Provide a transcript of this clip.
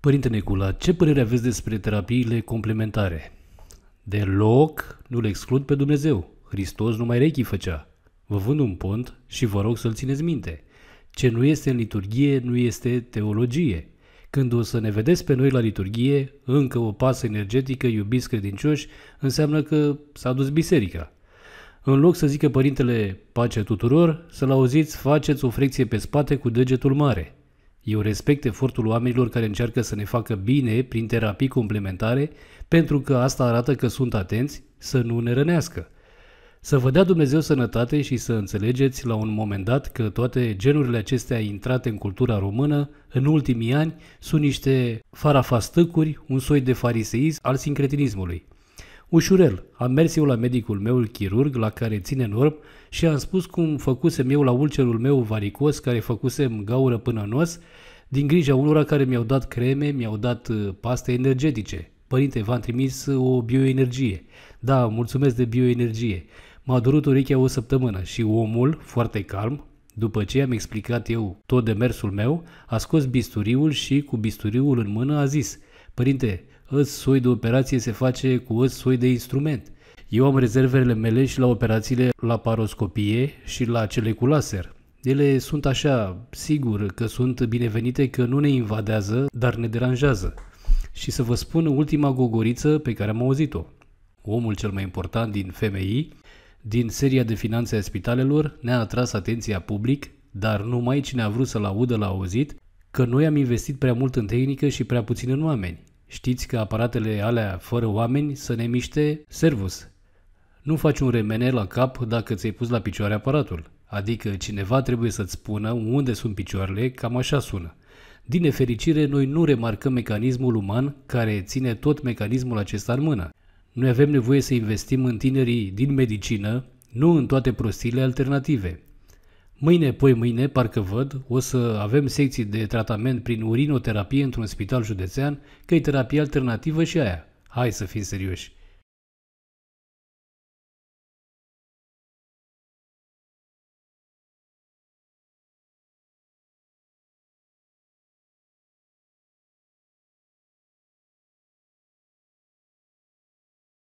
Părinte Necula, ce părere aveți despre terapiile complementare? Deloc nu le exclud pe Dumnezeu. Hristos numai reiki făcea. Vă vând un pont și vă rog să-l țineți minte. Ce nu este în liturgie nu este teologie. Când o să ne vedeți pe noi la liturgie, încă o pasă energetică, iubiți credincioși, înseamnă că s-a dus biserica. În loc să zică părintele pace tuturor, să-l auziți faceți o frecție pe spate cu degetul mare – eu respect efortul oamenilor care încearcă să ne facă bine prin terapii complementare, pentru că asta arată că sunt atenți să nu ne rănească. Să vă dea Dumnezeu sănătate și să înțelegeți la un moment dat că toate genurile acestea intrate în cultura română în ultimii ani sunt niște farafastăcuri, un soi de fariseism al sincretinismului. Ușurel, am mers eu la medicul meu, chirurg, la care ține în orb, și am spus cum făcusem eu la ulcerul meu varicos, care făcusem gaură până în os, din grija unora care mi-au dat creme, mi-au dat uh, paste energetice. Părinte, v-am trimis uh, o bioenergie. Da, mulțumesc de bioenergie. M-a durut urechea o săptămână și omul, foarte calm, după ce i-am explicat eu tot demersul meu, a scos bisturiul și cu bisturiul în mână a zis, Părinte, ăs soi de operație se face cu ăs soi de instrument. Eu am rezervele mele și la operațiile la paroscopie și la cele cu laser. Ele sunt așa, sigur că sunt binevenite, că nu ne invadează, dar ne deranjează. Și să vă spun ultima gogoriță pe care am auzit-o. Omul cel mai important din FMI, din seria de finanțe a spitalelor, ne-a atras atenția public, dar numai cine a vrut să-l audă l-a auzit, că noi am investit prea mult în tehnică și prea puțin în oameni. Știți că aparatele alea fără oameni să ne miște servus. Nu faci un remene la cap dacă ți-ai pus la picioare aparatul. Adică cineva trebuie să-ți spună unde sunt picioarele, cam așa sună. Din nefericire, noi nu remarcăm mecanismul uman care ține tot mecanismul acesta în mână. Noi avem nevoie să investim în tinerii din medicină, nu în toate prostiile alternative. Mâine, poi mâine, parcă văd, o să avem secții de tratament prin urinoterapie într-un spital județean, că e terapie alternativă și aia. Hai să fim serioși.